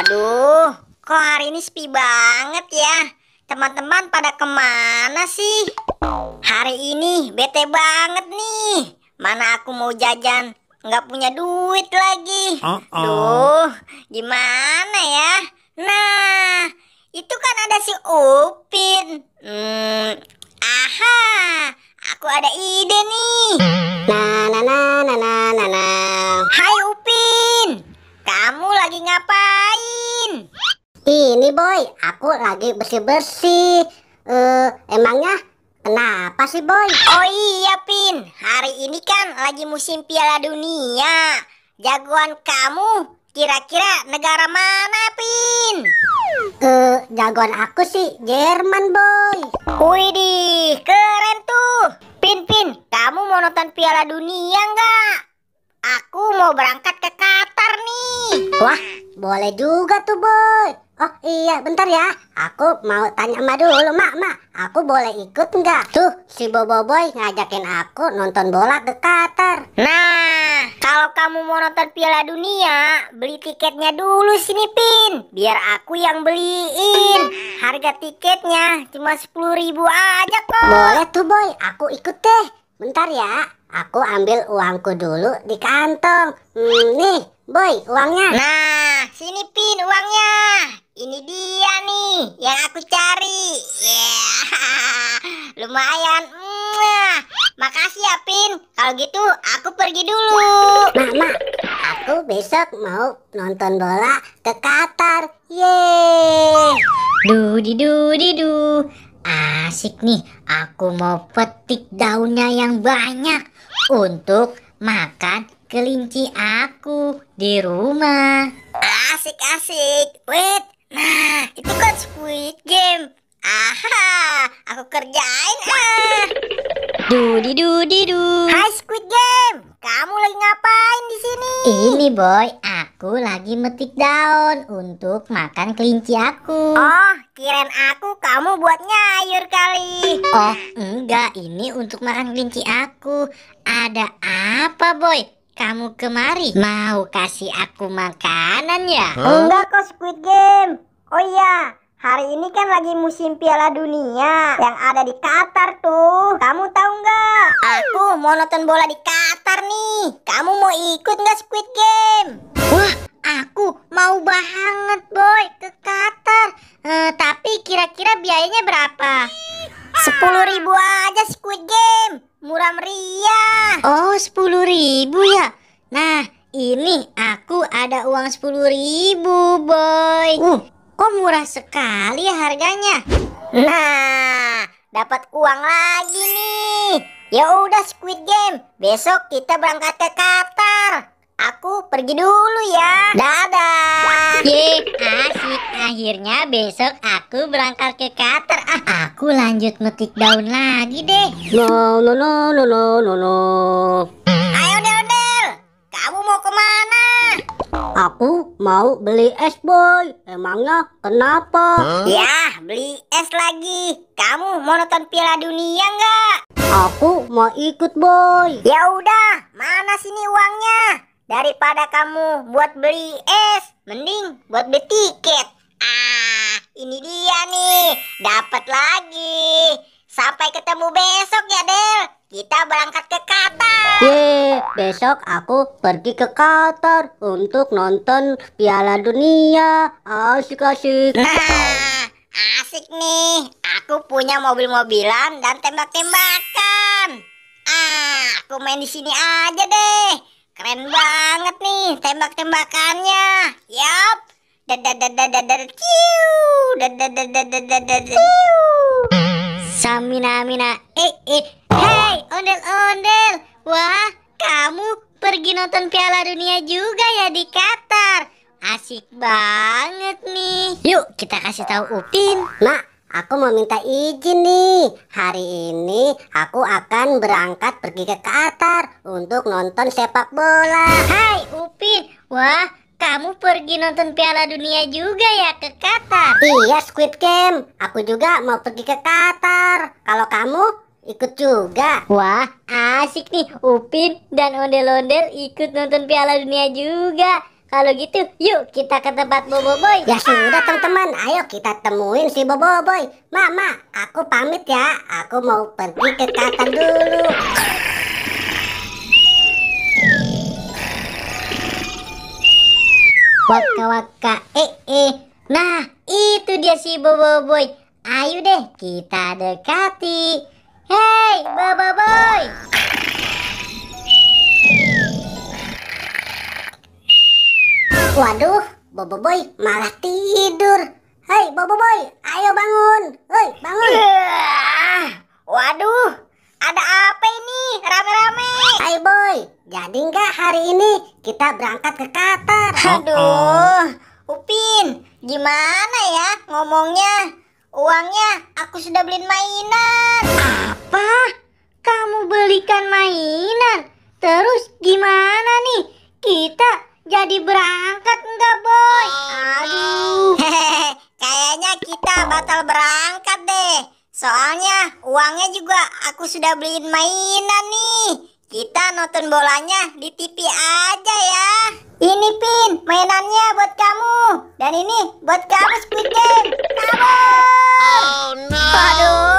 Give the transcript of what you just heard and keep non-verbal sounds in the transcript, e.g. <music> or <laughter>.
Aduh, kok hari ini sepi banget ya? Teman-teman pada kemana sih? Hari ini bete banget nih. Mana aku mau jajan, nggak punya duit lagi. Uh -oh. Duh, gimana ya? Nah, itu kan ada si Upin. Hmm, aha, aku ada ide nih. Ini boy, aku lagi bersih-bersih. Uh, emangnya kenapa sih boy? Oh iya Pin, hari ini kan lagi musim Piala Dunia. Jagoan kamu kira-kira negara mana Pin? Uh, jagoan aku sih Jerman boy. Widih, keren tuh. Pin Pin, kamu mau nonton Piala Dunia nggak? Aku mau berangkat ke Qatar nih. Wah, boleh juga tuh, Boy. Oh iya, bentar ya. Aku mau tanya emak dulu, mak, mak. Aku boleh ikut nggak? Tuh, si Bobo Boy ngajakin aku nonton bola ke Qatar. Nah, kalau kamu mau nonton Piala Dunia, beli tiketnya dulu sini, Pin. Biar aku yang beliin. Harga tiketnya cuma sepuluh ribu aja kok. Boleh tuh, Boy. Aku ikut deh. Bentar ya, aku ambil uangku dulu di kantong. Hmm, nih, boy, uangnya. Nah, sini pin uangnya. Ini dia nih yang aku cari. Yeah. <laughs> Lumayan. Mwah. Makasih ya, Pin. Kalau gitu aku pergi dulu. Mama, aku besok mau nonton bola ke Qatar. Yeay. Duh, di -du, di -du. Asik nih, aku mau petik daunnya yang banyak untuk makan kelinci aku di rumah. Asik-asik. Wait, nah itu kan Squid Game. Aha, aku kerjain ah. Dudi dudi du. Hai Squid Game, kamu lagi ngapain di sini? Ini boy, Aku lagi metik daun untuk makan kelinci aku. Oh, kirain aku kamu buat nyayur kali. Oh, enggak. Ini untuk makan kelinci aku. Ada apa, Boy? Kamu kemari mau kasih aku makanan ya? Huh? Enggak kok, Squid Game. Oh iya, Hari ini kan lagi musim Piala Dunia yang ada di Qatar tuh. Kamu tahu nggak? Aku mau nonton bola di Qatar nih. Kamu mau ikut nggak Squid Game? Aku mau banget boy ke Qatar. Uh, tapi kira-kira biayanya berapa? Sepuluh ribu aja Squid Game. Murah meriah. Oh sepuluh ribu ya. Nah ini aku ada uang sepuluh ribu boy. Uh kok murah sekali ya harganya. Nah dapat uang lagi nih. Ya udah Squid Game. Besok kita berangkat ke Qatar. Aku pergi dulu ya. Dadah. Ye, asik. Akhirnya besok aku berangkat ke Qatar. Ah, aku lanjut metik daun lagi deh. Lo lo lo lo lo lo no. Ayo Del Del, kamu mau kemana? Aku mau beli es boy. Emangnya kenapa? Huh? Ya, beli es lagi. Kamu mau nonton Piala Dunia nggak? Aku mau ikut boy. Ya udah, mana sini uangnya? Daripada kamu buat beli es, mending buat beli tiket. Ah, ini dia nih, dapat lagi. Sampai ketemu besok ya, Del. Kita berangkat ke Qatar. Ye, besok aku pergi ke Qatar untuk nonton Piala Dunia. Asik-asik. Nah, asik nih. Aku punya mobil-mobilan dan tembak-tembakan. Ah, aku main di sini aja deh. Keren banget nih tembak-tembakannya. Yap. Samina mina eh eh hey ondel ondel wah kamu pergi nonton Piala Dunia juga ya di Qatar asik banget nih yuk kita kasih tahu Upin mak Aku mau minta izin nih. Hari ini aku akan berangkat pergi ke Qatar untuk nonton sepak bola. Hai Upin, wah kamu pergi nonton Piala Dunia juga ya ke Qatar? Iya Squid Game, aku juga mau pergi ke Qatar. Kalau kamu ikut juga. Wah asik nih Upin dan ondel-ondel ikut nonton Piala Dunia juga. Kalau gitu, yuk kita ke tempat Boboiboy. Ya ah. sudah teman-teman, ayo kita temuin si Boboiboy. Mama, aku pamit ya. Aku mau pergi ke kantor dulu. Waka waka eh eh. Nah, itu dia si Boboiboy. Ayo deh kita dekati. Hey, Boboiboy. Waduh, bobo boy malah tidur. Hei boy, ayo bangun. Hei, bangun. Uh, waduh, ada apa ini? Rame-rame. Hai Boy, jadi nggak hari ini kita berangkat ke Qatar? <laughs> Aduh, Upin, gimana ya ngomongnya? Uangnya aku sudah beliin mainan. Apa? Kamu belikan mainan? Terus gimana nih? Kita jadi berangkat enggak, boy? Aduh. Kayaknya kita batal berangkat deh. Soalnya uangnya juga aku sudah beliin mainan nih. Kita nonton bolanya di TV aja ya. Ini Pin, mainannya buat kamu. Dan ini buat kamu Squid Game. Oh no. Aduh.